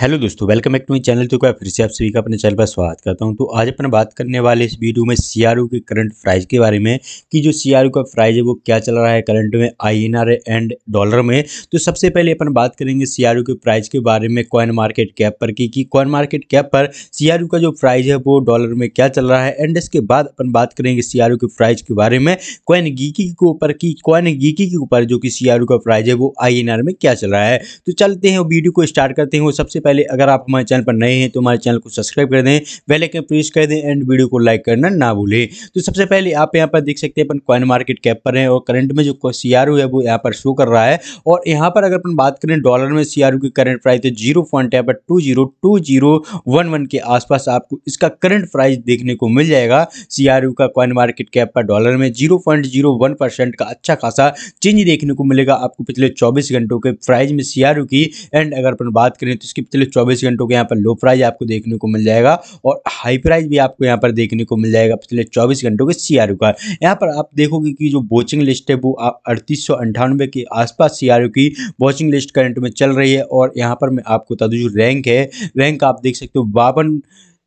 hello दोस्तों welcome back to my channel तो क्या फिर से आप सभी का अपने चैनल पर स्वागत करता हूं तो आज अपन बात करने वाले इस वीडियो में सी के करंट प्राइस के बारे में कि जो सी का प्राइस है वो क्या चल रहा है करंट में आई एंड डॉलर में तो सबसे पहले अपन बात करेंगे सी के प्राइस के बारे में कॉइन मार्केट कैप पर की कि कॉइन मार्केट कैप पर सी का जो प्राइज है वो डॉलर में क्या चल रहा है एंड इसके बाद अपन बात करेंगे सी के प्राइज के बारे में कॉइन गीकी के ऊपर की कॉइन गीकी के ऊपर जो कि सी का प्राइज़ है वो आई में क्या चल रहा है तो चलते हैं वीडियो को स्टार्ट करते हैं वो सबसे पहले अगर आप हमारे चैनल पर नए हैं तो हमारे चैनल को सब्सक्राइब कर दें बेलाइकन प्रेस कर दें एंड वीडियो को लाइक करना ना भूलें तो सबसे पहले आप यहाँ पर देख सकते हैं अपन कॉइन मार्केट कैप पर हैं और करंट में जो सी आर है वो यहाँ पर शो कर रहा है और यहाँ पर अगर अपन बात करें डॉलर में सी आर की करंट प्राइस है जीरो पॉइंट यहाँ पर two zero two zero one one के आसपास आपको इसका करंट प्राइस देखने को मिल जाएगा सी का कॉइन मार्केट कैप पर डॉलर में zero point zero one percent का अच्छा खासा चेंज देखने को मिलेगा आपको पिछले चौबीस घंटों के प्राइस में सी की एंड अगर अपन बात करें तो इसकी चलिए चौबीस घंटों के यहाँ पर लो प्राइज आपको देखने को मिल जाएगा और हाई प्राइज भी आपको यहाँ पर देखने को मिल जाएगा पिछले चौबीस घंटों के सी का यहाँ पर आप देखोगे कि जो वॉचिंग लिस्ट है वो अड़तीस के आसपास सी की वॉचिंग लिस्ट करंट में चल रही है और यहाँ पर मैं आपको बता दूँ जो रैंक है रैंक आप देख सकते हो बावन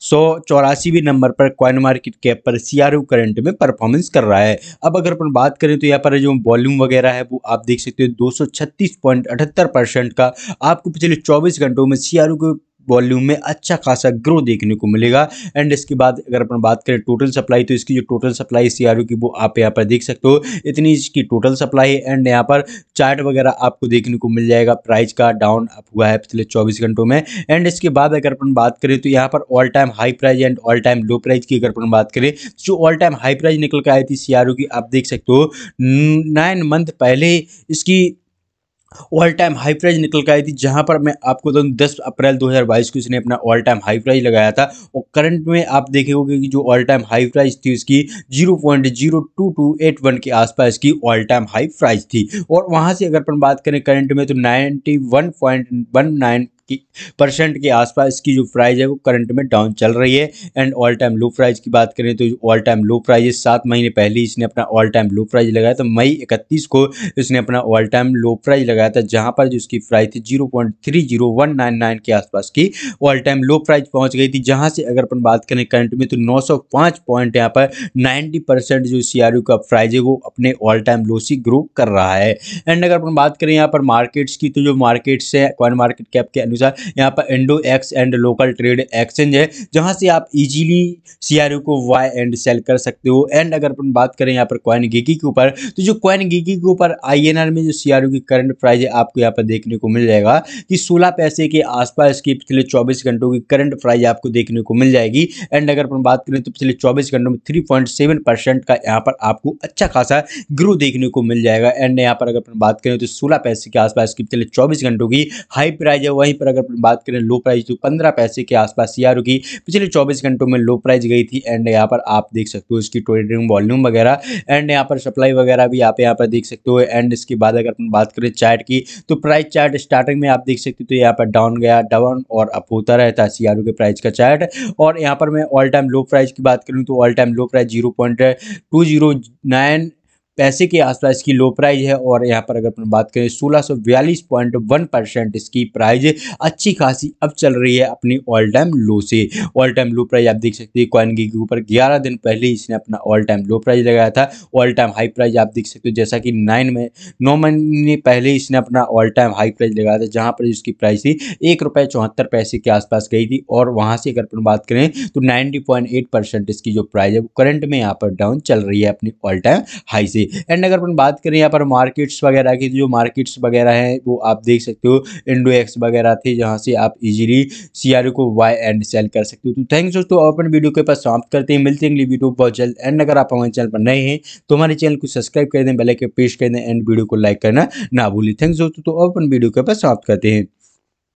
सौ चौरासीवी नंबर पर क्वाइन मार्केट कैप पर सीआरयू करंट में परफॉर्मेंस कर रहा है अब अगर अपन बात करें तो यहाँ पर जो वॉल्यूम वगैरह है वो आप देख सकते हो दो परसेंट का आपको पिछले 24 घंटों में ओ के वॉल्यूम में अच्छा खासा ग्रो देखने को मिलेगा एंड इसके बाद अगर अपन बात करें टोटल सप्लाई तो इसकी जो टोटल सप्लाई सी की वो आप यहाँ पर देख सकते हो इतनी इसकी टोटल सप्लाई है एंड यहाँ पर चार्ट वगैरह आपको देखने को मिल जाएगा प्राइस का डाउन अप हुआ है पिछले चौबीस घंटों में एंड इसके बाद अगर अपन बात करें तो यहाँ पर all time high price and all time low price की अगर अपन बात करें तो जो ऑल टाइम हाई प्राइज निकल कर आई थी सी की आप देख सकते हो नाइन मंथ पहले इसकी ऑल टाइम हाई प्राइज निकल के आई थी जहां पर मैं आपको बताऊँ दस अप्रैल 2022 को इसने अपना ऑल टाइम हाई प्राइज लगाया था और करंट में आप देखेंगे कि जो ऑल टाइम हाई प्राइज थी उसकी zero point zero two two eight one के आसपास की ऑल टाइम हाई प्राइज थी और वहां से अगर अपन बात करें करंट में तो ninety one point one nine की परसेंट के आसपास इसकी जो प्राइस है वो करंट में डाउन चल रही है and all time low price की बात करें तो ऑल टाइम लो प्राइस सात महीने पहले इसने अपना ऑल टाइम लो प्राइस लगाया था मई इकतीस को इसने अपना ऑल टाइम लो प्राइस लगाया था जहाँ पर जो इसकी प्राइस थी zero point three zero one nine nine के आसपास की ऑल टाइम लो प्राइस पहुँच गई थी जहाँ से अगर अपन बात करें करंट में तो नौ सौ पॉइंट यहाँ पर नाइन्टी परसेंट जो सी का प्राइज है वो अपने ऑल टाइम लो से ग्रो कर रहा है एंड अगर अपन बात करें यहाँ पर मार्केट्स की तो जो मार्केट्स है कॉइन मार्केट कैप के अनुसार अनुसार यहाँ पर Indodax and local trade exchange है जहाँ से आप इजीली सीआरओ को वाई एंड सेल कर सकते हो एंड अगर अपन बात करें यहाँ पर कॉइन गिकी के ऊपर तो जो कॉइन गिकी के ऊपर आईएनआर में जो सीआरयू की करंट प्राइस है आपको यहाँ पर देखने को मिल जाएगा कि सोलह पैसे के आसपास की पिछले चौबीस घंटों की करंट प्राइज आपको देखने को मिल जाएगी एंड अगर अपन बात करें तो पिछले चौबीस घंटों में थ्री का यहाँ पर आपको अच्छा खासा ग्रो देखने को मिल जाएगा एंड यहाँ पर अगर अपन बात करें तो सोलह पैसे के आसपास की पिछले चौबीस घंटों की हाई प्राइज है वहीं पर पर अगर बात करें लो प्राइस तो पंद्रह पैसे के आसपास ये रुकी पिछले चौबीस घंटों में लो प्राइस गई थी एंड यहाँ पर आप देख सकते हो इसकी ट्रेडिंग वॉल्यूम वगैरह एंड यहाँ पर सप्लाई वगैरह भी आप यहाँ पर देख सकते हो एंड इसके बाद अगर अपन बात करें चार्ट की तो प्राइस चार्ट स्टार्टिंग में आप देख सकते हो तो यहाँ पर डाउन गया डाउन और अप होता रहता है सी के प्राइस का चार्ट और यहाँ पर मैं ऑल टाइम लो प्राइस की बात करूँ तो all time low price zero point two zero nine पैसे के आसपास की लो प्राइज है और यहाँ पर अगर अपन बात करें सोलह परसेंट इसकी प्राइज अच्छी खासी अब चल रही है अपनी ऑल टाइम लो से ऑल टाइम लो प्राइज आप देख सकते हैं कॉइन के ऊपर ग्यारह दिन पहले इसने अपना ऑल टाइम लो प्राइज लगाया था ऑल टाइम हाई प्राइज आप देख सकते हो जैसा कि नाइन में नौ महीने पहले इसने अपना ऑल टाइम हाई प्राइज लगाया था जहाँ पर इसकी प्राइस थी एक रुपये चौहत्तर पैसे के आसपास गई थी और वहाँ से अगर अपन बात करें तो नाइन्टी पॉइंट एट परसेंट इसकी जो प्राइस है वो करंट में यहाँ पर डाउन चल रही है अपनी ऑल टाइम हाई से एंड अगर अपन बात करें यहाँ पर मार्केट्स वगैरह की जो मार्केट्स वगैरह हैं वो आप देख सकते हो इंडो एक्स वगैरह थे जहाँ से आप इजीली सीआरओ को बाय एंड सेल कर सकते हो तो थैंक्स दोस्तों अपन वीडियो के पास समाप्त करते हैं मिलते हैं अगली वीडियो बहुत जल्द एंड अगर आप हमारे चैनल पर नए हैं तो हमारे चैनल को सब्सक्राइब कर दें बेलाइक पेश कर दें एंड वीडियो को लाइक करना ना भूलें थैंक्स दोस्तों तो अपन वीडियो के पास समाप्त करते हैं